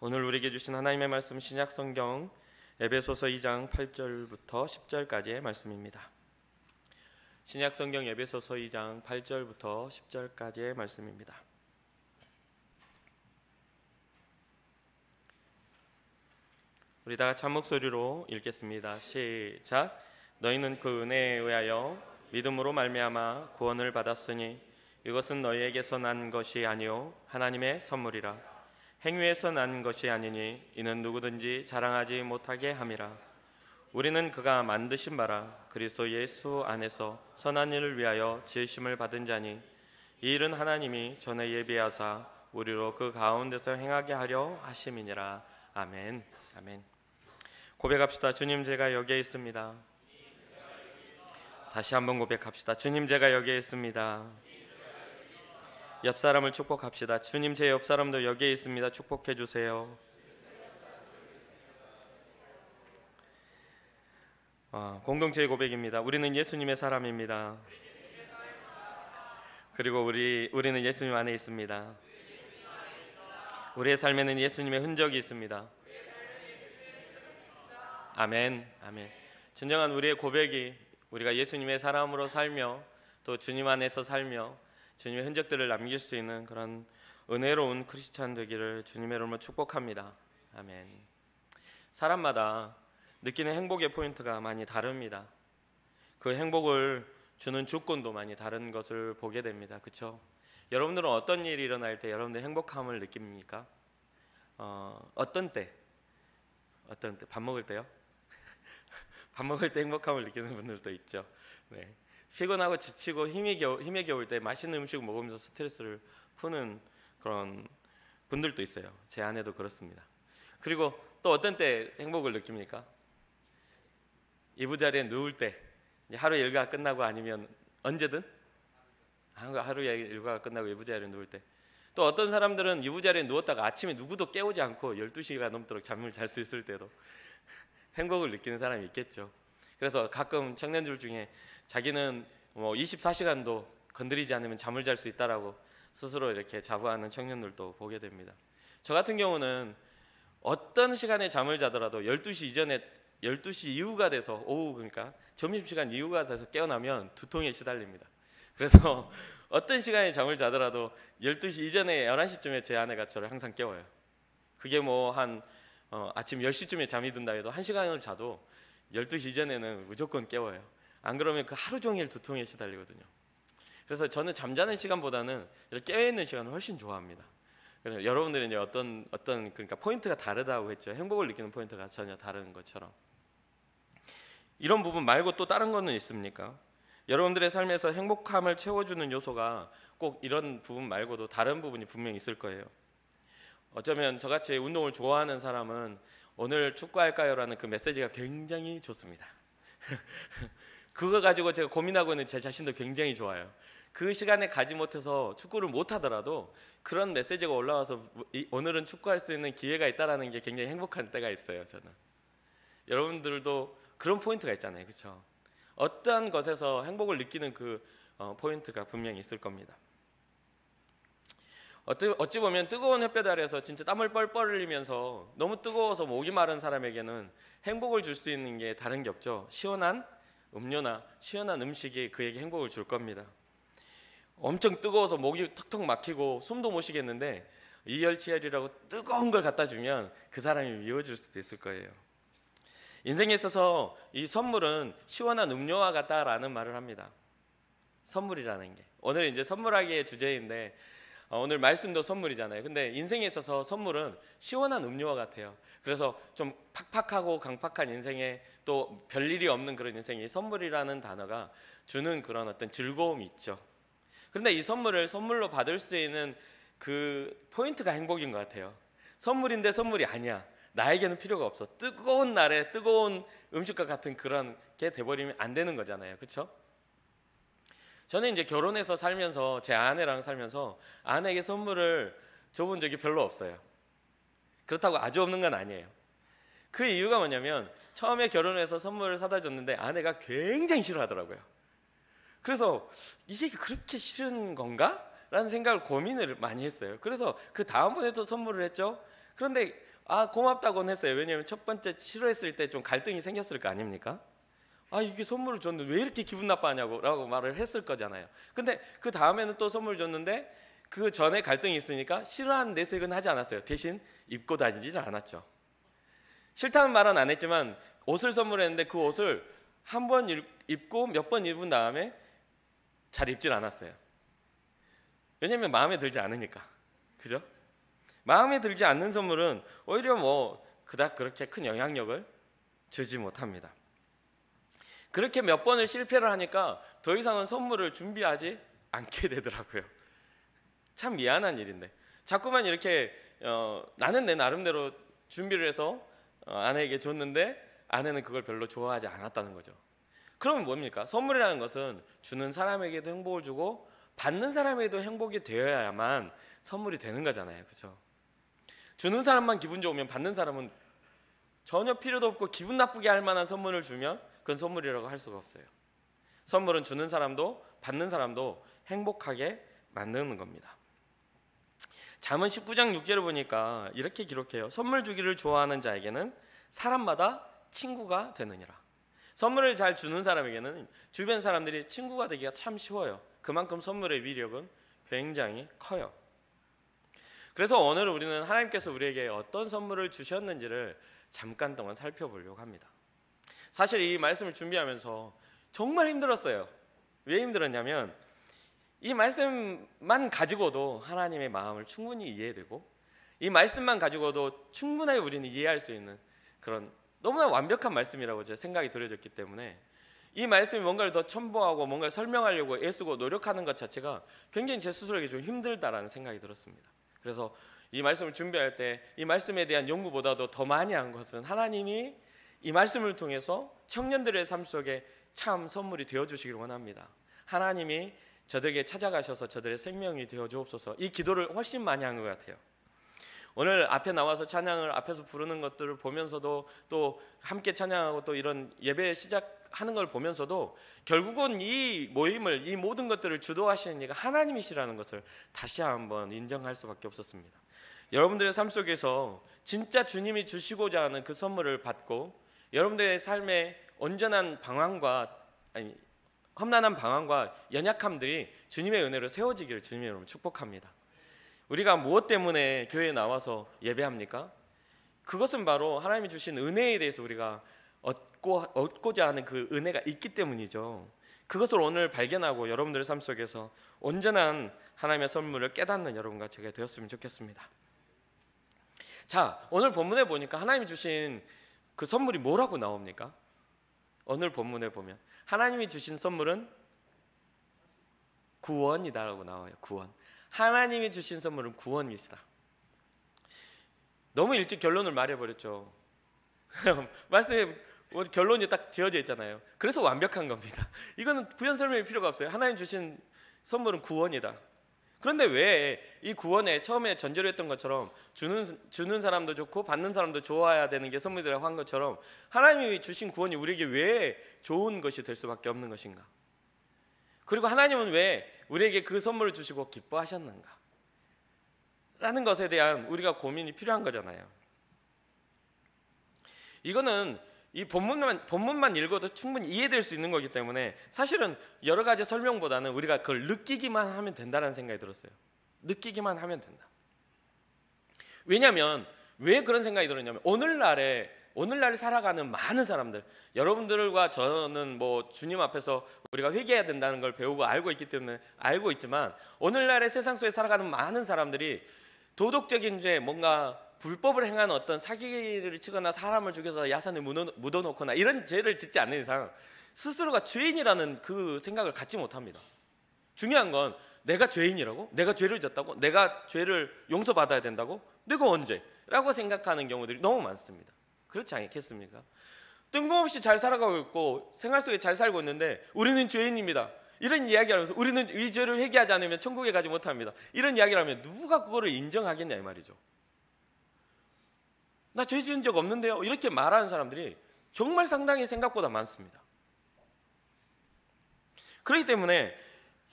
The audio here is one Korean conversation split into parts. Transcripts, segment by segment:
오늘 우리에게 주신 하나님의 말씀 신약 성경 에베소서 2장 8절부터 10절까지의 말씀입니다. 신약 성경 에베소서 2장 8절부터 10절까지의 말씀입니다. 우리 다 같이 한 목소리로 읽겠습니다. 시작. 너희는 그 은혜에 의하여 믿음으로 말미암아 구원을 받았으니 이것은 너희에게서 난 것이 아니요 하나님의 선물이라. 행위에서 난 것이 아니니 이는 누구든지 자랑하지 못하게 함이라 우리는 그가 만드신 바라 그리스도 예수 안에서 선한 일을 위하여 지으심을 받은 자니 이 일은 하나님이 전에 예비하사 우리로 그 가운데서 행하게 하려 하심이니라 아멘 아멘 고백합시다 주님 제가 여기에 있습니다 다시 한번 고백합시다 주님 제가 여기에 있습니다 옆 사람을 축복합시다. 주님 제 옆 사람도 여기에 있습니다. 축복해 주세요. 아, 공동체의 고백입니다. 우리는 예수님의 사람입니다. 그리고 우리 우리는 예수님 안에 있습니다. 우리의 삶에는 예수님의 흔적이 있습니다. 아멘. 아멘. 진정한 우리의 고백이 우리가 예수님의 사람으로 살며 또 주님 안에서 살며 주님의 흔적들을 남길 수 있는 그런 은혜로운 크리스찬 되기를 주님의 이름으로 축복합니다. 아멘. 사람마다 느끼는 행복의 포인트가 많이 다릅니다. 그 행복을 주는 조건도 많이 다른 것을 보게 됩니다. 그렇죠? 여러분들은 어떤 일이 일어날 때 여러분들 행복함을 느낍니까? 어, 어떤 때? 어떤 때? 밥 먹을 때요? 밥 먹을 때 행복함을 느끼는 분들도 있죠. 네. 피곤하고 지치고 힘이 겨울, 힘에 겨울 때 맛있는 음식 먹으면서 스트레스를 푸는 그런 분들도 있어요. 제 아내도 그렇습니다. 그리고 또 어떤 때 행복을 느낍니까? 이부자리에 누울 때 하루 일과 끝나고 아니면 언제든 하루 일과 끝나고 이부자리에 누울 때또 어떤 사람들은 이부자리에 누웠다가 아침에 누구도 깨우지 않고 12시가 넘도록 잠을 잘 수 있을 때도 행복을 느끼는 사람이 있겠죠. 그래서 가끔 청년들 중에 자기는 뭐 24시간도 건드리지 않으면 잠을 잘 수 있다라고 스스로 이렇게 자부하는 청년들도 보게 됩니다. 저 같은 경우는 어떤 시간에 잠을 자더라도 12시 이전에 12시 이후가 돼서 오후 그러니까 점심시간 이후가 돼서 깨어나면 두통에 시달립니다. 그래서 어떤 시간에 잠을 자더라도 12시 이전에 11시쯤에 제 아내가 저를 항상 깨워요. 그게 뭐한 어, 아침 10시쯤에 잠이 든다 해도 1시간을 자도 12시 이전에는 무조건 깨워요. 안 그러면 그 하루 종일 두통에 시달리거든요. 그래서 저는 잠자는 시간보다는 깨어 있는 시간을 훨씬 좋아합니다. 그래서 그러니까 여러분들이 이제 어떤 어떤 그러니까 포인트가 다르다고 했죠. 행복을 느끼는 포인트가 전혀 다른 것처럼. 이런 부분 말고 또 다른 거는 있습니까? 여러분들의 삶에서 행복함을 채워주는 요소가 꼭 이런 부분 말고도 다른 부분이 분명 히 있을 거예요. 어쩌면 저같이 운동을 좋아하는 사람은 오늘 축구할까요라는 그 메시지가 굉장히 좋습니다. 그거 가지고 제가 고민하고 있는 제 자신도 굉장히 좋아요. 그 시간에 가지 못해서 축구를 못 하더라도 그런 메시지가 올라와서 오늘은 축구할 수 있는 기회가 있다라는 게 굉장히 행복한 때가 있어요. 저는 여러분들도 그런 포인트가 있잖아요, 그렇죠? 어떤 것에서 행복을 느끼는 그 어, 포인트가 분명히 있을 겁니다. 어찌 보면 뜨거운 햇볕 아래서 진짜 땀을 뻘뻘 흘리면서 너무 뜨거워서 목이 마른 사람에게는 행복을 줄 수 있는 게 다른 게 없죠. 시원한 음료나 시원한 음식이 그에게 행복을 줄 겁니다. 엄청 뜨거워서 목이 턱턱 막히고 숨도 못 쉬겠는데 이열치열이라고 뜨거운 걸 갖다 주면 그 사람이 미워질 수도 있을 거예요. 인생에 있어서 이 선물은 시원한 음료와 같다라는 말을 합니다. 선물이라는 게 오늘 이제 선물하기의 주제인데 어, 오늘 말씀도 선물이잖아요. 근데 인생에 있어서 선물은 시원한 음료와 같아요. 그래서 좀 팍팍하고 강팍한 인생에 또 별일이 없는 그런 인생에 선물이라는 단어가 주는 그런 어떤 즐거움이 있죠. 그런데 이 선물을 선물로 받을 수 있는 그 포인트가 행복인 것 같아요. 선물인데 선물이 아니야. 나에게는 필요가 없어. 뜨거운 날에 뜨거운 음식과 같은 그런 게 돼버리면 안 되는 거잖아요. 그렇죠? 저는 이제 결혼해서 살면서 제 아내랑 살면서 아내에게 선물을 줘본 적이 별로 없어요. 그렇다고 아주 없는 건 아니에요. 그 이유가 뭐냐면 처음에 결혼해서 선물을 사다 줬는데 아내가 굉장히 싫어하더라고요. 그래서 이게 그렇게 싫은 건가? 라는 생각을 고민을 많이 했어요. 그래서 그 다음번에도 선물을 했죠. 그런데 아 고맙다고는 했어요. 왜냐하면 첫 번째 싫어했을 때 좀 갈등이 생겼을 거 아닙니까? 아 이게 선물을 줬는데 왜 이렇게 기분 나빠하냐고라고 말을 했을 거잖아요. 근데 그 다음에는 또 선물 줬는데 그 전에 갈등이 있으니까 싫어하는 내색은 하지 않았어요. 대신 입고 다니지를 않았죠. 싫다는 말은 안 했지만 옷을 선물했는데 그 옷을 한 번 입고 몇 번 입은 다음에 잘 입질 않았어요. 왜냐면 마음에 들지 않으니까, 그죠? 마음에 들지 않는 선물은 오히려 뭐 그닥 그렇게 큰 영향력을 주지 못합니다. 그렇게 몇 번을 실패를 하니까 더 이상은 선물을 준비하지 않게 되더라고요. 참 미안한 일인데 자꾸만 이렇게 어, 나는 내 나름대로 준비를 해서 어, 아내에게 줬는데 아내는 그걸 별로 좋아하지 않았다는 거죠. 그러면 뭡니까? 선물이라는 것은 주는 사람에게도 행복을 주고 받는 사람에게도 행복이 되어야만 선물이 되는 거잖아요. 그렇죠? 주는 사람만 기분 좋으면 받는 사람은 전혀 필요도 없고 기분 나쁘게 할 만한 선물을 주면 그건 선물이라고 할 수가 없어요. 선물은 주는 사람도 받는 사람도 행복하게 만드는 겁니다. 잠언 19장 6절을 보니까 이렇게 기록해요. 선물 주기를 좋아하는 자에게는 사람마다 친구가 되느니라. 선물을 잘 주는 사람에게는 주변 사람들이 친구가 되기가 참 쉬워요. 그만큼 선물의 위력은 굉장히 커요. 그래서 오늘 우리는 하나님께서 우리에게 어떤 선물을 주셨는지를 잠깐 동안 살펴보려고 합니다. 사실 이 말씀을 준비하면서 정말 힘들었어요. 왜 힘들었냐면 이 말씀만 가지고도 하나님의 마음을 충분히 이해되고 이 말씀만 가지고도 충분하게 우리는 이해할 수 있는 그런 너무나 완벽한 말씀이라고 제 생각이 들어졌기 때문에 이 말씀이 뭔가를 더 첨부하고 뭔가를 설명하려고 애쓰고 노력하는 것 자체가 굉장히 제 스스로에게 좀 힘들다라는 생각이 들었습니다. 그래서 이 말씀을 준비할 때 이 말씀에 대한 연구보다도 더 많이 한 것은 하나님이 이 말씀을 통해서 청년들의 삶 속에 참 선물이 되어 주시길 원합니다. 하나님이 저들에게 찾아가셔서 저들의 생명이 되어 주옵소서. 이 기도를 훨씬 많이 한 것 같아요. 오늘 앞에 나와서 찬양을 앞에서 부르는 것들을 보면서도 또 함께 찬양하고 또 이런 예배 시작하는 걸 보면서도 결국은 이 모임을 이 모든 것들을 주도하시는 이가 하나님이시라는 것을 다시 한번 인정할 수밖에 없었습니다. 여러분들의 삶 속에서 진짜 주님이 주시고자 하는 그 선물을 받고 여러분들의 삶에 온전한 방황과 아니 험난한 방황과 연약함들이 주님의 은혜로 세워지기를 주님의 이름으로 축복합니다. 우리가 무엇 때문에 교회에 나와서 예배합니까? 그것은 바로 하나님이 주신 은혜에 대해서 우리가 얻고 얻고자 하는 그 은혜가 있기 때문이죠. 그것을 오늘 발견하고 여러분들의 삶 속에서 온전한 하나님의 선물을 깨닫는 여러분과 제가 되었으면 좋겠습니다. 자, 오늘 본문에 보니까 하나님이 주신 그 선물이 뭐라고 나옵니까? 오늘 본문에 보면 하나님이 주신 선물은 구원이다라고 나와요. 구원. 하나님이 주신 선물은 구원이시다. 너무 일찍 결론을 말해버렸죠. 말씀에 뭐 결론이 딱 지어져 있잖아요. 그래서 완벽한 겁니다. 이거는 구현 설명이 필요가 없어요. 하나님 주신 선물은 구원이다. 그런데 왜 이 구원에 처음에 전제로 했던 것처럼 주는 주는 사람도 좋고 받는 사람도 좋아야 되는 게 선물이라고 한 것처럼 하나님이 주신 구원이 우리에게 왜 좋은 것이 될 수밖에 없는 것인가? 그리고 하나님은 왜 우리에게 그 선물을 주시고 기뻐하셨는가? 라는 것에 대한 우리가 고민이 필요한 거잖아요. 이거는 이 본문만 본문만 읽어도 충분히 이해될 수 있는 거기 때문에 사실은 여러 가지 설명보다는 우리가 그걸 느끼기만 하면 된다는 생각이 들었어요. 느끼기만 하면 된다. 왜냐하면 왜 그런 생각이 들었냐면 오늘날에 오늘날 살아가는 많은 사람들 여러분들과 저는 뭐 주님 앞에서 우리가 회개해야 된다는 걸 배우고 알고 있기 때문에 알고 있지만 오늘날의 세상 속에 살아가는 많은 사람들이 도덕적인 죄 뭔가 불법을 행한 어떤 사기를 치거나 사람을 죽여서 야산에 묻어, 놓거나 이런 죄를 짓지 않는 이상 스스로가 죄인이라는 그 생각을 갖지 못합니다. 중요한 건 내가 죄인이라고? 내가 죄를 졌다고? 내가 죄를 용서받아야 된다고? 내가 언제? 라고 생각하는 경우들이 너무 많습니다. 그렇지 않겠습니까? 뜬금없이 잘 살아가고 있고 생활 속에 잘 살고 있는데 우리는 죄인입니다. 이런 이야기를 하면서 우리는 이 죄를 회개하지 않으면 천국에 가지 못합니다. 이런 이야기를 하면 누가 그거를 인정하겠냐 이 말이죠. 나죄 지은 적 없는데요. 이렇게 말하는 사람들이 정말 상당히 생각보다 많습니다. 그렇기 때문에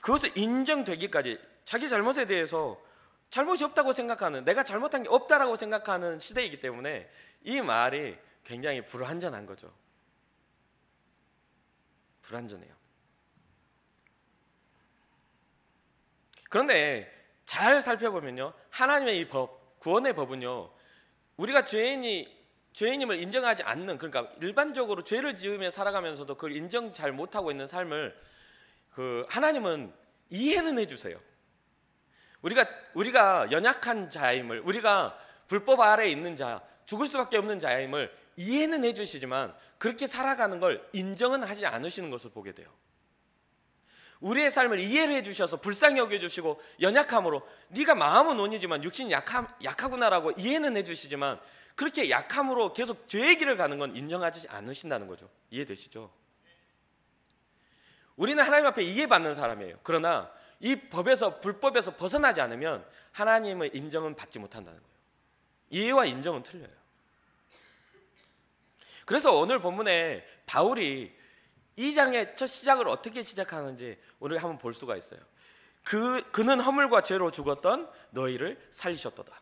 그것을 인정되기까지 자기 잘못에 대해서 잘못이 없다고 생각하는 내가 잘못한 게 없다라고 생각하는 시대이기 때문에 이 말이 굉장히 불완전한 거죠. 불완전해요. 그런데 잘 살펴보면요. 하나님의 이 법, 구원의 법은요. 우리가 죄인이 죄인임을 인정하지 않는 그러니까 일반적으로 죄를 지으며 살아가면서도 그걸 인정 잘 못하고 있는 삶을 그 하나님은 이해는 해주세요. 우리가 우리가 연약한 자임을 우리가 불법 아래 있는 자 죽을 수밖에 없는 자임을 이해는 해주시지만 그렇게 살아가는 걸 인정은 하지 않으시는 것을 보게 돼요. 우리의 삶을 이해를 해주셔서 불쌍히 여겨주시고 연약함으로 네가 마음은 온이지만 육신이 약하, 약하구나라고 이해는 해주시지만 그렇게 약함으로 계속 죄의 길을 가는 건 인정하지 않으신다는 거죠. 이해되시죠? 우리는 하나님 앞에 이해받는 사람이에요. 그러나 이 법에서 불법에서 벗어나지 않으면 하나님의 인정은 받지 못한다는 거예요. 이해와 인정은 틀려요. 그래서 오늘 본문에 바울이 이 장의 첫 시작을 어떻게 시작하는지 오늘 한번 볼 수가 있어요. 그 그는 허물과 죄로 죽었던 너희를 살리셨도다.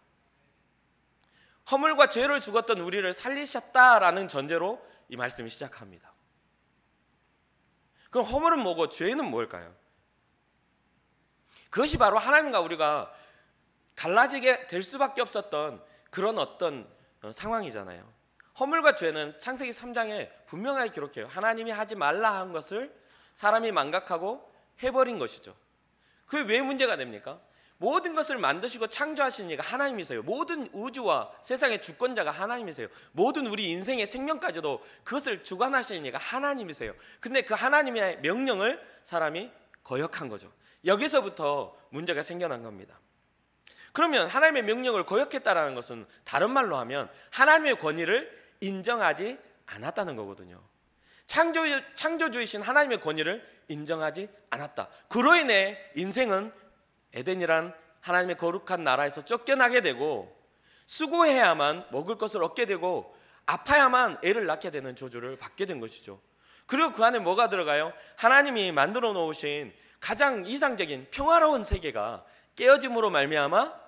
허물과 죄를 죽었던 우리를 살리셨다라는 전제로 이 말씀이 시작합니다. 그럼 허물은 뭐고 죄는 뭘까요? 그것이 바로 하나님과 우리가 갈라지게 될 수밖에 없었던 그런 어떤 어, 상황이잖아요. 허물과 죄는 창세기 3장에 분명하게 기록해요. 하나님이 하지 말라 한 것을 사람이 망각하고 해버린 것이죠. 그게 왜 문제가 됩니까? 모든 것을 만드시고 창조하신 이가 하나님이세요. 모든 우주와 세상의 주권자가 하나님이세요. 모든 우리 인생의 생명까지도 그것을 주관하시 이가 하나님이세요. 근데 그 하나님의 명령을 사람이 거역한 거죠. 여기서부터 문제가 생겨난 겁니다. 그러면 하나님의 명령을 거역했다라는 것은 다른 말로 하면 하나님의 권위를 인정하지 않았다는 거거든요. 창조, 창조주이신 하나님의 권위를 인정하지 않았다. 그로 인해 인생은 에덴이란 하나님의 거룩한 나라에서 쫓겨나게 되고 수고해야만 먹을 것을 얻게 되고 아파야만 애를 낳게 되는 조주를 받게 된 것이죠. 그리고 그 안에 뭐가 들어가요? 하나님이 만들어 놓으신 가장 이상적인 평화로운 세계가 깨어짐으로 말미암아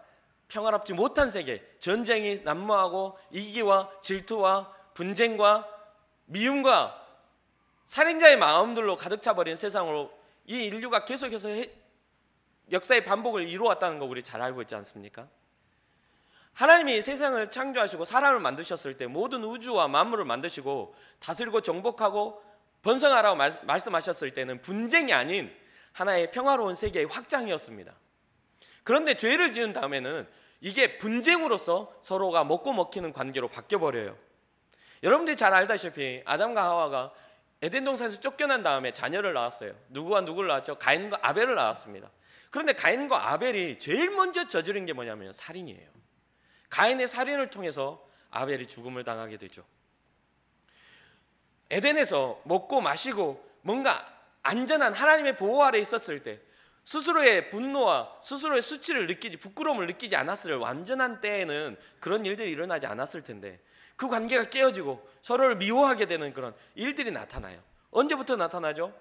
평화롭지 못한 세계, 전쟁이 난무하고 이기와 질투와 분쟁과 미움과 살인자의 마음들로 가득 차버린 세상으로 이 인류가 계속해서 역사의 반복을 이루어왔다는 거 우리 잘 알고 있지 않습니까? 하나님이 세상을 창조하시고 사람을 만드셨을 때 모든 우주와 만물을 만드시고 다스리고 정복하고 번성하라고 말, 말씀하셨을 때는 분쟁이 아닌 하나의 평화로운 세계의 확장이었습니다. 그런데 죄를 지은 다음에는 이게 분쟁으로서 서로가 먹고 먹히는 관계로 바뀌어 버려요. 여러분들이 잘 알다시피 아담과 하와가 에덴 동산에서 쫓겨난 다음에 자녀를 낳았어요. 누구와 누구를 낳았죠? 가인과 아벨을 낳았습니다. 그런데 가인과 아벨이 제일 먼저 저지른 게 뭐냐면 살인이에요. 가인의 살인을 통해서 아벨이 죽음을 당하게 되죠. 에덴에서 먹고 마시고 뭔가 안전한 하나님의 보호 아래 있었을 때 스스로의 분노와 스스로의 수치를 느끼지 부끄러움을 느끼지 않았을 완전한 때에는 그런 일들이 일어나지 않았을 텐데 그 관계가 깨어지고 서로를 미워하게 되는 그런 일들이 나타나요. 언제부터 나타나죠?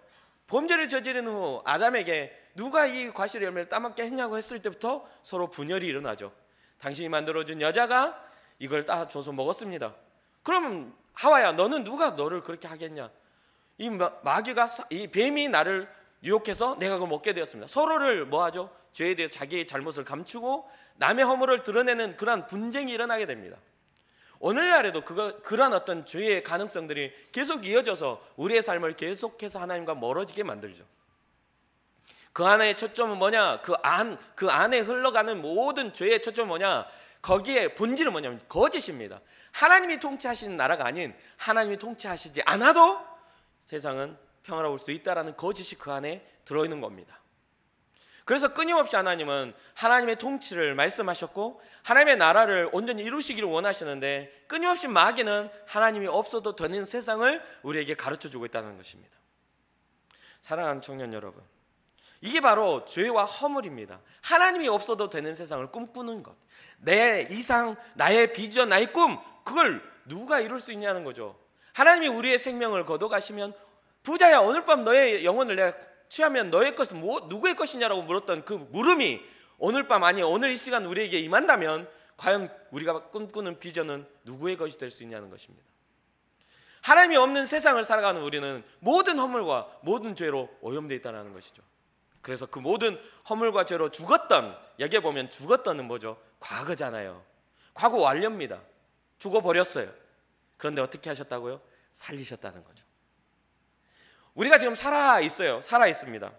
범죄를 저지른 후 아담에게 누가 이 과실의 열매를 따먹게 했냐고 했을 때부터 서로 분열이 일어나죠. 당신이 만들어준 여자가 이걸 따줘서 먹었습니다. 그럼 하와야 너는 누가 너를 그렇게 하겠냐? 이 마귀가 이 뱀이 나를 유혹해서 내가 그걸 먹게 되었습니다. 서로를 뭐하죠? 죄에 대해 자기의 잘못을 감추고 남의 허물을 드러내는 그러 분쟁이 일어나게 됩니다. 오늘날에도 그거, 그러 어떤 죄의 가능성들이 계속 이어져서 우리의 삶을 계속해서 하나님과 멀어지게 만들죠. 그 안의 초점은 뭐냐? 그 안, 그 안에 흘러가는 모든 죄의 초점은 뭐냐? 거기에 본질은 뭐냐면 거짓입니다. 하나님이 통치하시는 나라가 아닌 하나님이 통치하시지 않아도 세상은 평화로울 수 있다라는 거짓이 그, 그 안에 들어 있는 겁니다. 그래서 끊임없이 하나님은 하나님의 통치를 말씀하셨고 하나님의 나라를 온전히 이루시기를 원하시는데 끊임없이 마귀는 하나님이 없어도 되는 세상을 우리에게 가르쳐 주고 있다는 것입니다. 사랑하는 청년 여러분. 이게 바로 죄와 허물입니다. 하나님이 없어도 되는 세상을 꿈꾸는 것. 내 이상, 나의 비전, 나의 꿈 그걸 누가 이룰 수 있냐는 거죠. 하나님이 우리의 생명을 거둬 가시면 부자야 오늘 밤 너의 영혼을 내가 취하면 너의 것은 뭐, 누구의 것이냐라고 물었던 그 물음이 오늘 밤 아니 오늘 이 시간 우리에게 임한다면 과연 우리가 꿈꾸는 비전은 누구의 것이 될 수 있냐는 것입니다. 하나님이 없는 세상을 살아가는 우리는 모든 허물과 모든 죄로 오염되어 있다는 것이죠. 그래서 그 모든 허물과 죄로 죽었던 여기에 보면 죽었던은 뭐죠? 과거잖아요. 과거 완료입니다. 죽어버렸어요. 그런데 어떻게 하셨다고요? 살리셨다는 거죠. 우리가 지금 살아 있어요. 살아 있습니다.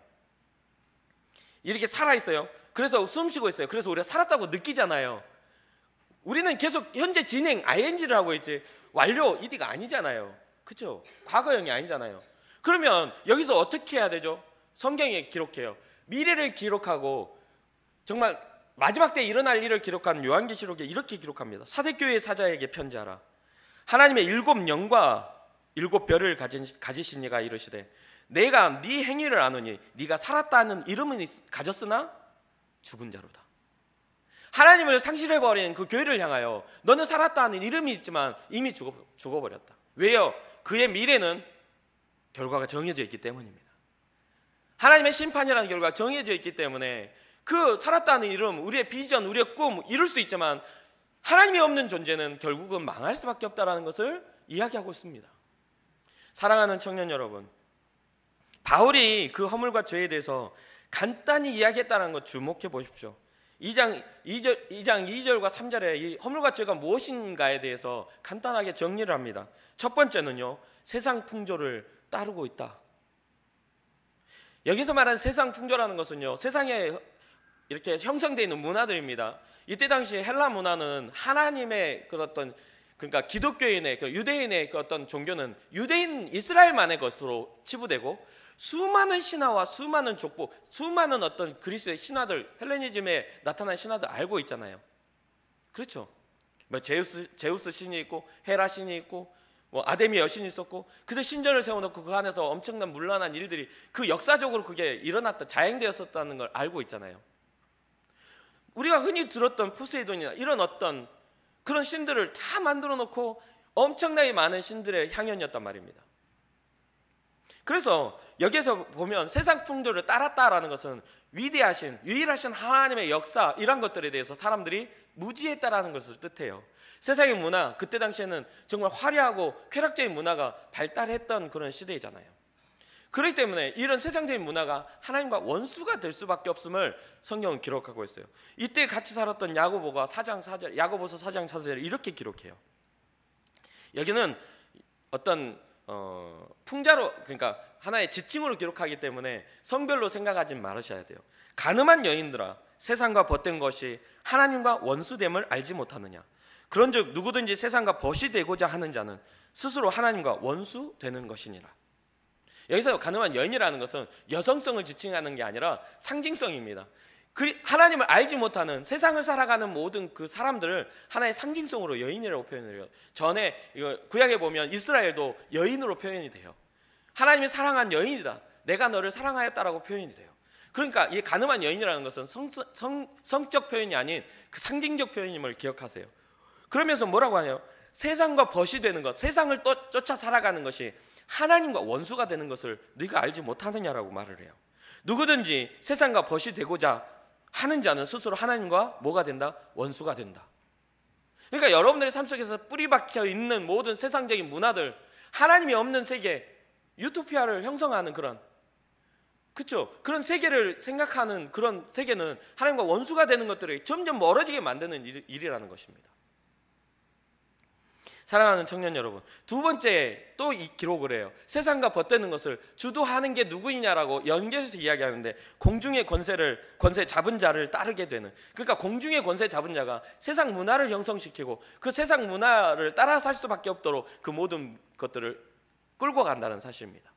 이렇게 살아 있어요. 그래서 숨 쉬고 있어요. 그래서 우리가 살았다고 느끼잖아요. 우리는 계속 현재 진행 ing를 하고 있지 완료 ed가 아니잖아요. 그렇죠? 과거형이 아니잖아요. 그러면 여기서 어떻게 해야 되죠? 성경에 기록해요. 미래를 기록하고 정말 마지막 때 일어날 일을 기록한 요한계시록에 이렇게 기록합니다. 사대교회 사자에게 편지하라. 하나님의 일곱 영과 일곱 별을 가진, 가지신 이가 이르시되 내가 네 행위를 아노니 네가 살았다는 이름은 가졌으나 죽은 자로다. 하나님을 상실해버린 그 교회를 향하여 너는 살았다는 이름이 있지만 이미 죽어, 죽어버렸다. 왜요? 그의 미래는 결과가 정해져 있기 때문입니다. 하나님의 심판이라는 결과가 정해져 있기 때문에 그 살았다는 이름, 우리의 비전, 우리의 꿈 이룰 수 있지만 하나님이 없는 존재는 결국은 망할 수밖에 없다는 것을 이야기하고 있습니다. 사랑하는 청년 여러분, 바울이 그 허물과 죄에 대해서 간단히 이야기했다는 것 주목해 보십시오. 2장 2절, 2장 2절과 3절에 이 허물과 죄가 무엇인가에 대해서 간단하게 정리를 합니다. 첫 번째는요, 세상 풍조를 따르고 있다. 여기서 말하는 세상 풍조라는 것은요, 세상에 이렇게 형성되어 있는 문화들입니다. 이때 당시 헬라 문화는 하나님의 그 어떤 그러니까 기독교인의 그 유대인의 그 어떤 종교는 유대인 이스라엘만의 것으로 치부되고 수많은 신화와 수많은 족보, 수많은 어떤 그리스의 신화들, 헬레니즘에 나타난 신화들 알고 있잖아요. 그렇죠? 뭐 제우스 제우스 신이 있고 헤라 신이 있고 뭐 아데미 여신이 있었고 그들 신전을 세워놓고 그 안에서 엄청난 물란한 일들이 그 역사적으로 그게 일어났다 자행되었었다는 걸 알고 있잖아요. 우리가 흔히 들었던 포세이돈이나 이런 어떤 그런 신들을 다 만들어 놓고 엄청나게 많은 신들의 향연이었단 말입니다. 그래서 여기에서 보면 세상 풍조를 따랐다라는 것은 위대하신 유일하신 하나님의 역사 이런 것들에 대해서 사람들이 무지했다라는 것을 뜻해요. 세상의 문화 그때 당시에는 정말 화려하고 쾌락적인 문화가 발달했던 그런 시대잖아요. 그렇기 때문에 이런 세상적인 문화가 하나님과 원수가 될 수밖에 없음을 성경은 기록하고 있어요. 이때 같이 살았던 야고보가 사장 사절 야고보서 사장 사절 이렇게 기록해요. 여기는 어떤 어, 풍자로 그러니까 하나의 지칭으로 기록하기 때문에 성별로 생각하지 말으셔야 돼요. 가늠한 여인들아 세상과 벗된 것이 하나님과 원수됨을 알지 못하느냐 그런즉 누구든지 세상과 벗이 되고자 하는 자는 스스로 하나님과 원수 되는 것이니라. 여기서 가늠한 여인이라는 것은 여성성을 지칭하는 게 아니라 상징성입니다. 하나님을 알지 못하는 세상을 살아가는 모든 그 사람들을 하나의 상징성으로 여인이라고 표현 해요. 전에 구약에 보면 이스라엘도 여인으로 표현이 돼요. 하나님이 사랑한 여인이다. 내가 너를 사랑하였다라고 표현이 돼요. 그러니까 이 가늠한 여인이라는 것은 성, 성, 성적 표현이 아닌 그 상징적 표현임을 기억하세요. 그러면서 뭐라고 하냐요? 세상과 벗이 되는 것, 세상을 또, 쫓아 살아가는 것이 하나님과 원수가 되는 것을 네가 알지 못하느냐라고 말을 해요. 누구든지 세상과 벗이 되고자 하는 자는 스스로 하나님과 뭐가 된다? 원수가 된다. 그러니까 여러분들의 삶 속에서 뿌리 박혀 있는 모든 세상적인 문화들, 하나님이 없는 세계, 유토피아를 형성하는 그런 그렇 그런 세계를 생각하는 그런 세계는 하나님과 원수가 되는 것들을 점점 멀어지게 만드는 일, 이라는 것입니다. 사랑하는 청년 여러분, 두 번째 또 이 기록을 해요. 세상과 벗대는 것을 주도하는 게 누구이냐라고 연결해서 이야기하는데 공중의 권세를 권세 잡은 자를 따르게 되는. 그러니까 공중의 권세 잡은 자가 세상 문화를 형성시키고 그 세상 문화를 따라 살 수밖에 없도록 그 모든 것들을 끌고 간다는 사실입니다.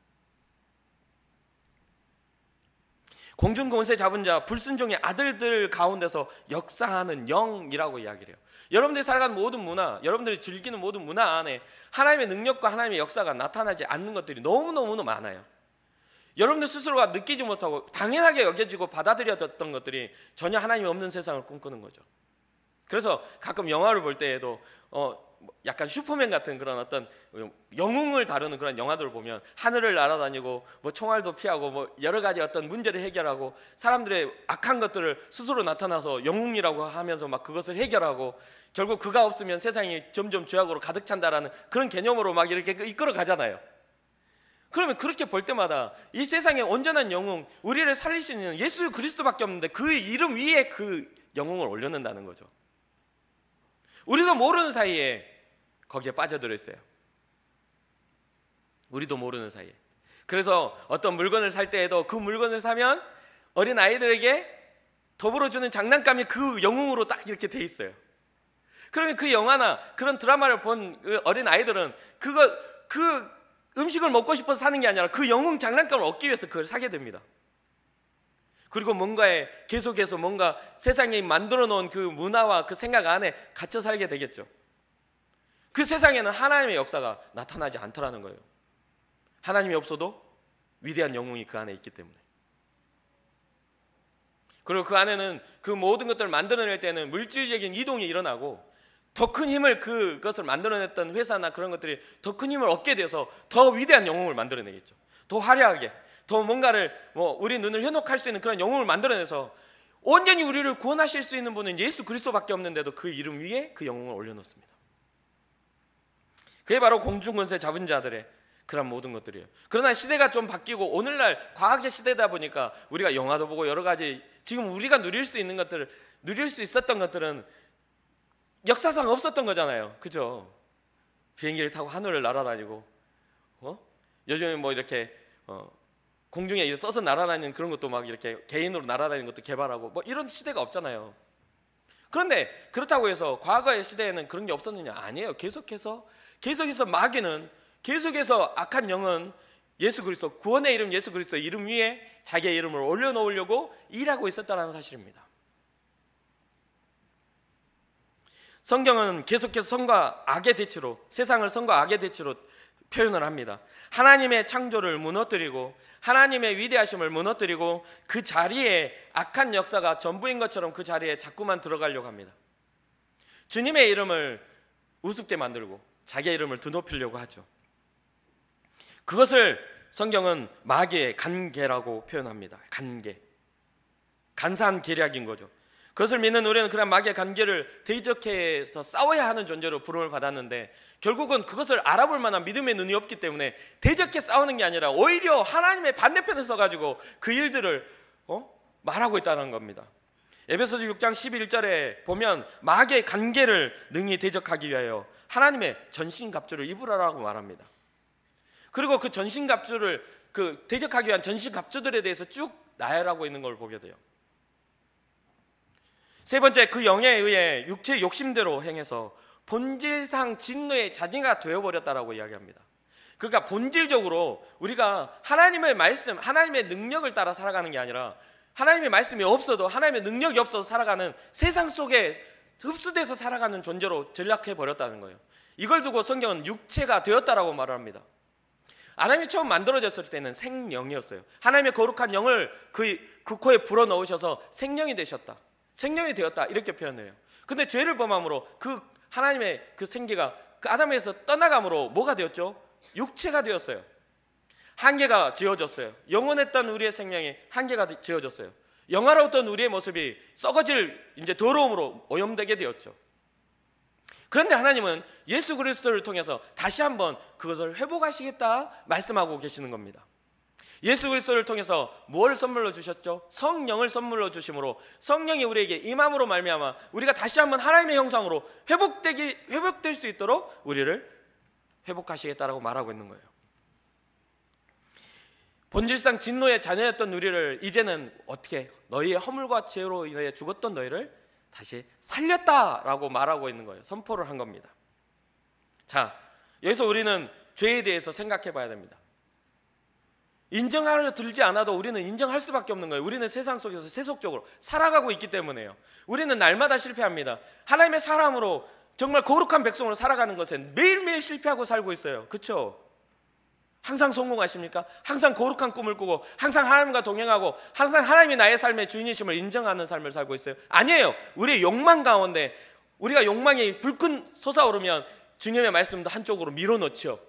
공중 권세 잡은 자 불순종의 아들들 가운데서 역사하는 영이라고 이야기를 해요. 여러분들이 살아가는 모든 문화, 여러분들이 즐기는 모든 문화 안에 하나님의 능력과 하나님의 역사가 나타나지 않는 것들이 너무너무너 많아요. 여러분들 스스로가 느끼지 못하고 당연하게 여겨지고 받아들여졌던 것들이 전혀 하나님이 없는 세상을 꿈꾸는 거죠. 그래서 가끔 영화를 볼 때에도 어, 약간 슈퍼맨 같은 그런 어떤 영웅을 다루는 그런 영화들을 보면 하늘을 날아다니고 뭐 총알도 피하고 뭐 여러 가지 어떤 문제를 해결하고 사람들의 악한 것들을 스스로 나타나서 영웅이라고 하면서 막 그것을 해결하고 결국 그가 없으면 세상이 점점 죄악으로 가득 찬다라는 그런 개념으로 막 이렇게 그 이끌어 가잖아요. 그러면 그렇게 볼 때마다 이세상에 온전한 영웅, 우리를 살리시는 예수 그리스도밖에 없는데 그 이름 위에 그 영웅을 올려놓는다는 거죠. 우리도 모르는 사이에 거기에 빠져들어 있어요. 우리도 모르는 사이에. 그래서 어떤 물건을 살 때에도 그 물건을 사면 어린 아이들에게 더불어 주는 장난감이 그 영웅으로 딱 이렇게 돼 있어요. 그러면 그 영화나 그런 드라마를 본 그 어린 아이들은 그거 그 음식을 먹고 싶어서 사는 게 아니라 그 영웅 장난감을 얻기 위해서 그걸 사게 됩니다. 그리고 뭔가에 계속해서 뭔가 세상이 만들어 놓은 그 문화와 그 생각 안에 갇혀 살게 되겠죠. 그 세상에는 하나님의 역사가 나타나지 않더라는 거예요. 하나님이 없어도 위대한 영웅이 그 안에 있기 때문에. 그리고 그 안에는 그 모든 것들을 만들어낼 때는 물질적인 이동이 일어나고 더 큰 힘을 그것을 만들어냈던 회사나 그런 것들이 더 큰 힘을 얻게 돼서 더 위대한 영웅을 만들어내겠죠. 더 화려하게, 더 뭔가를 뭐 우리 눈을 현혹할 수 있는 그런 영웅을 만들어내서 온전히 우리를 구원하실 수 있는 분은 예수 그리스도밖에 없는데도 그 이름 위에 그 영웅을 올려놓습니다. 그게 바로 공중권세 잡은 자들의 그런 모든 것들이에요. 그러나 시대가 좀 바뀌고 오늘날 과학의 시대다 보니까 우리가 영화도 보고 여러 가지 지금 우리가 누릴 수 있는 것들을 누릴 수 있었던 것들은 역사상 없었던 거잖아요. 그죠? 비행기를 타고 하늘을 날아다니고 어? 요즘에 뭐 이렇게 어, 공중에 이렇게 떠서 날아다니는 그런 것도 막 이렇게 개인으로 날아다니는 것도 개발하고 뭐 이런 시대가 없잖아요. 그런데 그렇다고 해서 과거의 시대에는 그런 게 없었느냐? 아니에요. 계속해서 계속해서 마귀는 계속해서 악한 영은 예수 그리스도 구원의 이름 예수 그리스도 이름 위에 자기의 이름을 올려 놓으려고 일하고 있었다라는 사실입니다. 성경은 계속해서 선과 악의 대치로 세상을 선과 악의 대치로 표현을 합니다. 하나님의 창조를 무너뜨리고 하나님의 위대하심을 무너뜨리고 그 자리에 악한 역사가 전부인 것처럼 그 자리에 자꾸만 들어가려고 합니다. 주님의 이름을 우습게 만들고 자기의 이름을 드높이려고 하죠. 그것을 성경은 마귀의 간계라고 표현합니다. 간계. 간사한 계략인 거죠. 그것을 믿는 우리는 그런 마귀의 간계를 대적해서 싸워야 하는 존재로 부름을 받았는데 결국은 그것을 알아볼 만한 믿음의 눈이 없기 때문에 대적해 싸우는 게 아니라 오히려 하나님의 반대편에 서가지고 그 일들을 어? 말하고 있다는 겁니다. 에베소 6장 11절에 보면 마귀의 관계를 능히 대적하기 위하여 하나님의 전신갑주를 입으라라고 말합니다. 그리고 그 전신갑주를 그 대적하기 위한 전신갑주들에 대해서 쭉 나열하고 있는 걸 보게 돼요. 세 번째 그 영에 의해 육체의 욕심대로 행해서 본질상 진노의 자진가 되어버렸다라고 이야기합니다. 그러니까 본질적으로 우리가 하나님의 말씀, 하나님의 능력을 따라 살아가는 게 아니라 하나님의 말씀이 없어도 하나님의 능력이 없어서 살아가는 세상 속에 흡수돼서 살아가는 존재로 전락해 버렸다는 거예요. 이걸 두고 성경은 육체가 되었다라고 말합니다. 아담이 처음 만들어졌을 때는 생명이었어요. 하나님의 거룩한 영을 그, 그 코에 불어 넣으셔서 생명이 되셨다. 생명이 되었다 이렇게 표현해요. 근데 죄를 범함으로 그 하나님의 그 생기가 그 아담에서 떠나감으로 뭐가 되었죠? 육체가 되었어요. 한계가 지어졌어요. 영원했던 우리의 생명이 한계가 지어졌어요. 영화로웠던 우리의 모습이 썩어질 이제 더러움으로 오염되게 되었죠. 그런데 하나님은 예수 그리스도를 통해서 다시 한번 그것을 회복하시겠다 말씀하고 계시는 겁니다. 예수 그리스도를 통해서 뭘 선물로 주셨죠? 성령을 선물로 주심으로 성령이 우리에게 임함으로 말미암아 우리가 다시 한번 하나님의 형상으로 회복되기 회복될 수 있도록 우리를 회복하시겠다라고 말하고 있는 거예요. 본질상 진노의 자녀였던 우리를 이제는 어떻게 너희의 허물과 죄로 인하 죽었던 너희를 다시 살렸다라고 말하고 있는 거예요. 선포를 한 겁니다. 자, 여기서 우리는 죄에 대해서 생각해 봐야 됩니다. 인정하려 들지 않아도 우리는 인정할 수밖에 없는 거예요. 우리는 세상 속에서 세속적으로 살아가고 있기 때문에요. 우리는 날마다 실패합니다. 하나님의 사람으로 정말 거룩한 백성으로 살아가는 것은 매일매일 실패하고 살고 있어요. 그렇죠? 항상 성공하십니까? 항상 거룩한 꿈을 꾸고 항상 하나님과 동행하고 항상 하나님이 나의 삶의 주인이심을 인정하는 삶을 살고 있어요. 아니에요. 우리의 욕망 가운데 우리가 욕망이 불끈 솟아오르면 주님의 말씀도 한쪽으로 밀어넣죠.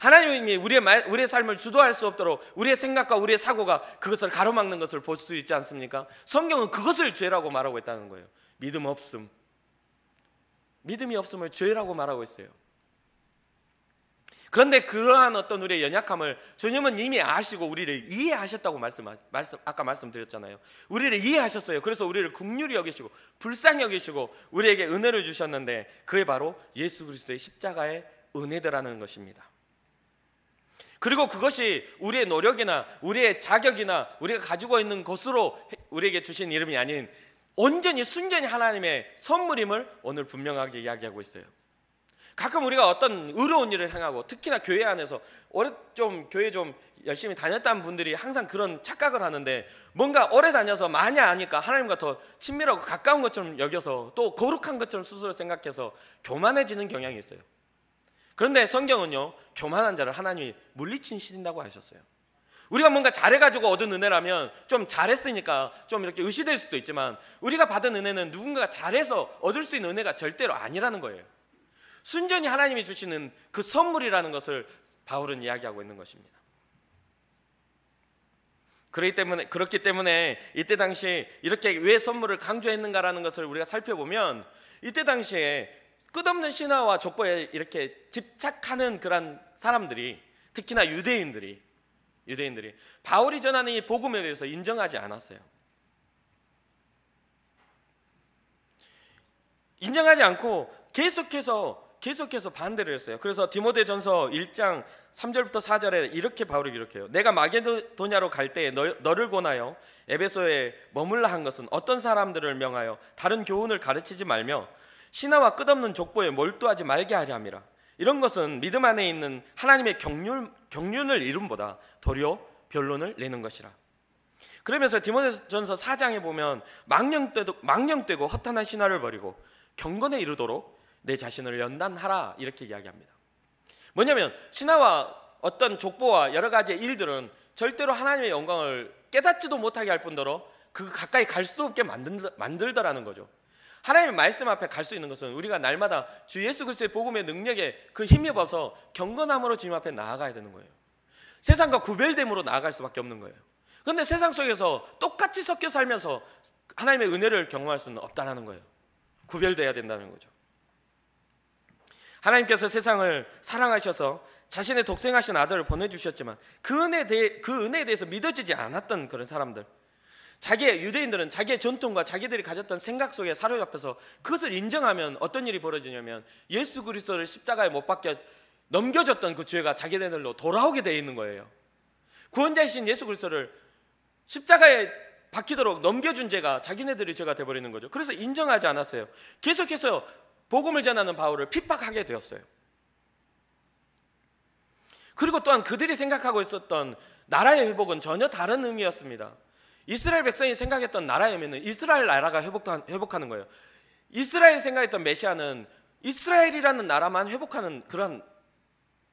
하나님이 우리의 말, 우리의 삶을 주도할 수 없도록 우리의 생각과 우리의 사고가 그것을 가로막는 것을 볼 수 있지 않습니까? 성경은 그것을 죄라고 말하고 있다는 거예요. 믿음 없음. 믿음이 없음을 죄라고 말하고 있어요. 그런데 그러한 어떤 우리의 연약함을 주님은 이미 아시고 우리를 이해하셨다고 말씀, 말씀 아까 말씀드렸잖아요. 우리를 이해하셨어요. 그래서 우리를 국휼이 여기시고 불쌍히 여기시고 우리에게 은혜를 주셨는데 그게 바로 예수 그리스도의 십자가의 은혜들라는 것입니다. 그리고 그것이 우리의 노력이나 우리의 자격이나 우리가 가지고 있는 것으로 우리에게 주신 이름이 아닌 온전히 순전히 하나님의 선물임을 오늘 분명하게 이야기하고 있어요. 가끔 우리가 어떤 의로운 일을 향하고 특히나 교회 안에서 오래 좀 교회 좀 열심히 다녔다는 분들이 항상 그런 착각을 하는데 뭔가 오래 다녀서 많이 아니까 하나님과 더 친밀하고 가까운 것처럼 여겨서 또 거룩한 것처럼 스스로 생각해서 교만해지는 경향이 있어요. 그런데 성경은요, 교만한 자를 하나님이 물리치신라고 하셨어요. 우리가 뭔가 잘해가지고 얻은 은혜라면 좀 잘했으니까 좀 이렇게 의시될 수도 있지만 우리가 받은 은혜는 누군가가 잘해서 얻을 수 있는 은혜가 절대로 아니라는 거예요. 순전히 하나님이 주시는 그 선물이라는 것을 바울은 이야기하고 있는 것입니다. 그렇기 때문에 그렇기 때문에 이때 당시 이렇게 왜 선물을 강조했는가라는 것을 우리가 살펴보면 이때 당시에 끝없는 신화와 족보에 이렇게 집착하는 그런 사람들이 특히나 유대인들이 유대인들이 바울이 전하는 이 복음에 대해서 인정하지 않았어요. 인정하지 않고 계속해서 계속해서 반대를 했어요. 그래서 디모데전서 1장 3절부터 4절에 이렇게 바울이 기록해요. 내가 마게도냐로 갈 때에 너, 너를 권하여 에베소에 머물라 한 것은 어떤 사람들을 명하여 다른 교훈을 가르치지 말며 신하와 끝없는 족보에 몰두하지 말게 하려 함이라. 이런 것은 믿음 안에 있는 하나님의 경륜, 경륜을 이룸보다 도리어 변론을 내는 것이라. 그러면서 디모데전서 4장에 보면 망령되도, 망령되고 허탄한 신화를 버리고 경건에 이르도록 내 자신을 연단하라 이렇게 이야기합니다. 뭐냐면 신화와 어떤 족보와 여러 가지 일들은 절대로 하나님의 영광을 깨닫지도 못하게 할 뿐더러 그 가까이 갈 수도 없게 만들, 만들더라는 거죠. 하나님의 말씀 앞에 갈 수 있는 것은 우리가 날마다 주 예수 그리스도의 복음의 능력에 그 힘입어서 경건함으로 주님 앞에 나아가야 되는 거예요. 세상과 구별됨으로 나아갈 수밖에 없는 거예요. 그런데 세상 속에서 똑같이 섞여 살면서 하나님의 은혜를 경험할 수는 없다라는 거예요. 구별돼야 된다는 거죠. 하나님께서 세상을 사랑하셔서 자신의 독생하신 아들을 보내주셨지만 그 은혜에, 대해, 그 은혜에 대해서 믿어지지 않았던 그런 사람들 자기의 유대인들은 자기의 전통과 자기들이 가졌던 생각 속에 사로잡혀서 그것을 인정하면 어떤 일이 벌어지냐면 예수 그리스도를 십자가에 못 박혀 넘겨졌던 그 죄가 자기네들로 돌아오게 되어 있는 거예요. 구원자이신 예수 그리스도를 십자가에 박히도록 넘겨준 죄가 자기네들이 죄가 되어버리는 거죠. 그래서 인정하지 않았어요. 계속해서 복음을 전하는 바울을 핍박하게 되었어요. 그리고 또한 그들이 생각하고 있었던 나라의 회복은 전혀 다른 의미였습니다. 이스라엘 백성이 생각했던 나라이면 이스라엘 나라가 회복한, 회복하는 거예요. 이스라엘 생각했던 메시아는 이스라엘이라는 나라만 회복하는 그런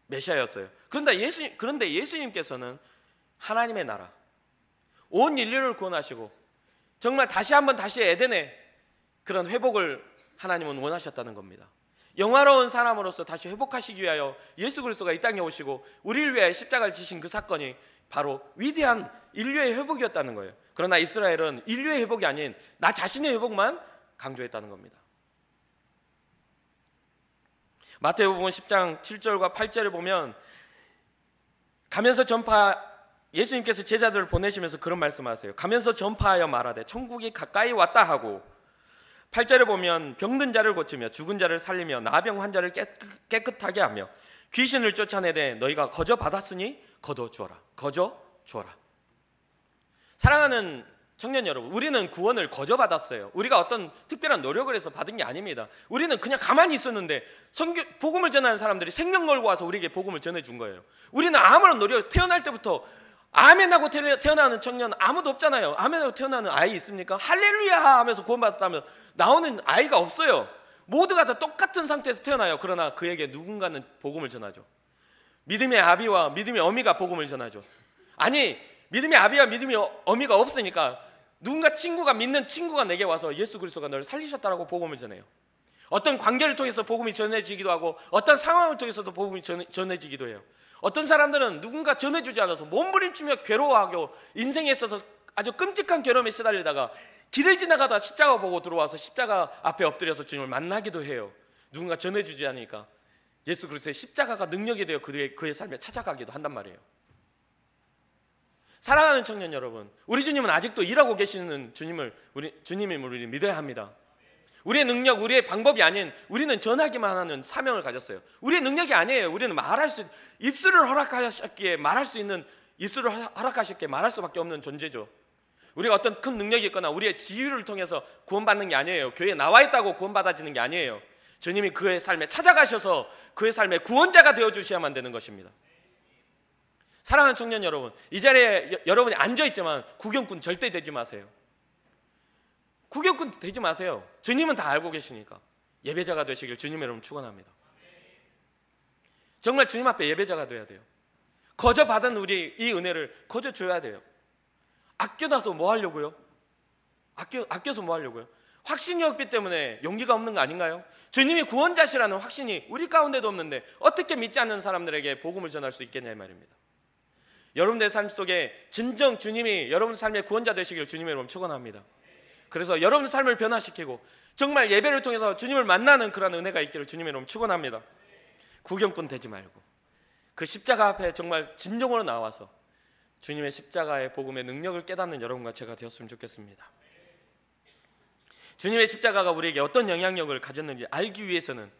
메시아였어요. 그런데 예수 그런데 예수님께서는 하나님의 나라 온 인류를 구원하시고 정말 다시 한번 다시 에덴의 그런 회복을 하나님은 원하셨다는 겁니다. 영화로운 사람으로서 다시 회복하시기 위하여 예수 그리스도가 이 땅에 오시고 우리를 위해 십자가를 지신 그 사건이 바로 위대한 인류의 회복이었다는 거예요. 그러나 이스라엘은 인류의 회복이 아닌 나 자신의 회복만 강조했다는 겁니다. 마태복음 10장 7절과 8절을 보면 가면서 전파 예수님께서 제자들을 보내시면서 그런 말씀하세요. 가면서 전파하여 말하되 천국이 가까이 왔다 하고 8절에 보면 병든 자를 고치며 죽은 자를 살리며 나병 환자를 깨끗하게 하며 귀신을 쫓아내되 너희가 거저 받았으니 거둬 주어라. 거저 주어라. 사랑하는 청년 여러분, 우리는 구원을 거저 받았어요. 우리가 어떤 특별한 노력을 해서 받은 게 아닙니다. 우리는 그냥 가만히 있었는데 성교, 복음을 전하는 사람들이 생명 걸고 와서 우리에게 복음을 전해 준 거예요. 우리는 아무런 노력 태어날 때부터 아멘하고 태어나는 청년 아무도 없잖아요. 아멘하고 태어나는 아이 있습니까? 할렐루야 하면서 구원받았다면 나오는 아이가 없어요. 모두가 다 똑같은 상태에서 태어나요. 그러나 그에게 누군가는 복음을 전하죠. 믿음의 아비와 믿음의 어미가 복음을 전하죠. 아니, 믿음의 아비와 믿음의 어, 어미가 없으니까 누군가 친구가 믿는 친구가 내게 와서 예수 그리스도가 너를 살리셨다라고 복음을 전해요. 어떤 관계를 통해서 복음이 전해지기도 하고 어떤 상황을 통해서도 복음이 전해지기도 해요. 어떤 사람들은 누군가 전해주지 않아서 몸부림치며 괴로워하고 인생에 있어서 아주 끔찍한 괴로움에 시달리다가 길을 지나가다 십자가 보고 들어와서 십자가 앞에 엎드려서 주님을 만나기도 해요. 누군가 전해주지 않으니까. 예수 그리스도의 십자가가 능력이 되어 그의 그의 삶에 찾아가기도 한단 말이에요. 사랑하는 청년 여러분, 우리 주님은 아직도 일하고 계시는 주님을 우리 주님을 우리 믿어야 합니다. 우리의 능력, 우리의 방법이 아닌 우리는 전하기만 하는 사명을 가졌어요. 우리의 능력이 아니에요. 우리는 말할 수 입술을 허락하셨기에 말할 수 있는 입술을 허락하셨기에 말할 수밖에 없는 존재죠. 우리가 어떤 큰 능력이 있거나 우리의 지위를 통해서 구원받는 게 아니에요. 교회에 나와 있다고 구원받아지는 게 아니에요. 주님이 그의 삶에 찾아가셔서 그의 삶에 구원자가 되어 주셔야만 되는 것입니다. 사랑하는 청년 여러분, 이 자리에 여, 여러분이 앉아 있지만 구경꾼 절대 되지 마세요. 구경꾼 되지 마세요. 주님은 다 알고 계시니까 예배자가 되시길 주님 여러분 축원합니다. 정말 주님 앞에 예배자가 돼야 돼요. 거저 받은 우리 이 은혜를 거저 줘야 돼요. 아껴놔서 뭐 하려고요? 아껴 아껴서 뭐 하려고요? 확신이 없기 때문에 용기가 없는 거 아닌가요? 주님이 구원자시라는 확신이 우리 가운데도 없는데 어떻게 믿지 않는 사람들에게 복음을 전할 수 있겠냐 이 말입니다. 여러분의 삶 속에 진정 주님이 여러분 삶의 구원자 되시기를 주님의 이름 축원합니다. 그래서 여러분 삶을 변화시키고 정말 예배를 통해서 주님을 만나는 그런 은혜가 있기를 주님의 이름 축원합니다. 구경꾼 되지 말고 그 십자가 앞에 정말 진정으로 나와서 주님의 십자가의 복음의 능력을 깨닫는 여러분과 제가 되었으면 좋겠습니다. 주님의 십자가가 우리에게 어떤 영향력을 가졌는지 알기 위해서는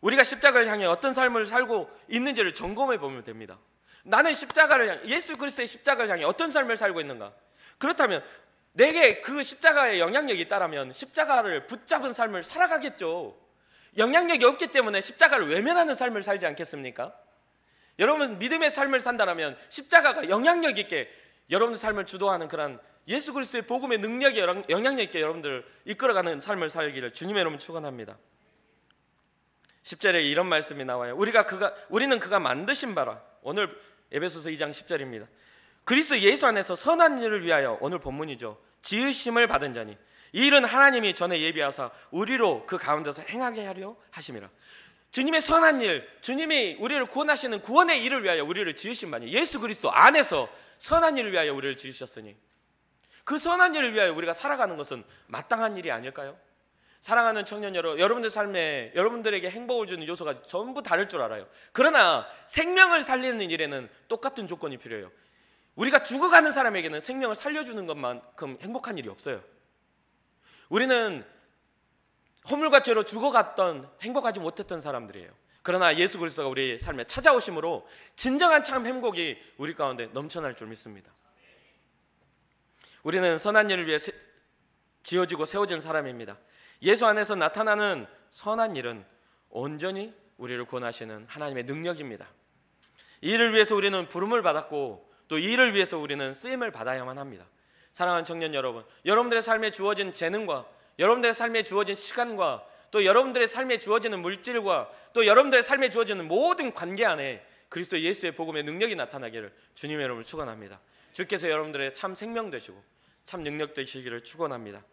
우리가 십자가를 향해 어떤 삶을 살고 있는지를 점검해 보면 됩니다. 나는 십자가를 향해 예수 그리스도의 십자가를 향해 어떤 삶을 살고 있는가? 그렇다면 내게 그 십자가의 영향력이 있다라면 십자가를 붙잡은 삶을 살아가겠죠. 영향력이 없기 때문에 십자가를 외면하는 삶을 살지 않겠습니까? 여러분 믿음의 삶을 산다라면 십자가가 영향력 있게 여러분 삶을 주도하는 그런 예수 그리스도의 복음의 능력이 영향력 있게 여러분들 이끌어가는 삶을 살기를 주님의 이름으로 축원합니다. 10절에 이런 말씀이 나와요. 우리가 그가 우리는 그가 만드신 바라. 오늘 에베소서 2장 10절입니다. 그리스도 예수 안에서 선한 일을 위하여 오늘 본문이죠. 지으심을 받은 자니 이 일은 하나님이 전에 예비하사 우리로 그 가운데서 행하게 하려 하심이라. 주님의 선한 일, 주님이 우리를 구원하시는 구원의 일을 위하여 우리를 지으신 바니 예수 그리스도 안에서 선한 일을 위하여 우리를 지으셨으니 그 선한 일을 위하여 우리가 살아가는 것은 마땅한 일이 아닐까요? 사랑하는 청년 여러분, 여러분들 삶에 여러분들에게 행복을 주는 요소가 전부 다를 줄 알아요. 그러나 생명을 살리는 일에는 똑같은 조건이 필요해요. 우리가 죽어가는 사람에게는 생명을 살려주는 것만큼 행복한 일이 없어요. 우리는 허물과 죄로 죽어갔던 행복하지 못했던 사람들이에요. 그러나 예수 그리스도가 우리 삶에 찾아오심으로 진정한 참 행복이 우리 가운데 넘쳐날 줄 믿습니다. 우리는 선한 일을 위해 세, 지어지고 세워진 사람입니다. 예수 안에서 나타나는 선한 일은 온전히 우리를 구원하시는 하나님의 능력입니다. 이를 위해서 우리는 부름을 받았고 또 이를 위해서 우리는 쓰임을 받아야만 합니다. 사랑하는 청년 여러분, 여러분들의 삶에 주어진 재능과 여러분들의 삶에 주어진 시간과 또 여러분들의 삶에 주어지는 물질과 또 여러분들의 삶에 주어지는 모든 관계 안에 그리스도 예수의 복음의 능력이 나타나기를 주님의 이름으로 축원합니다. 주께서 여러분들의 참 생명 되시고 참 능력 되시기를 축원합니다.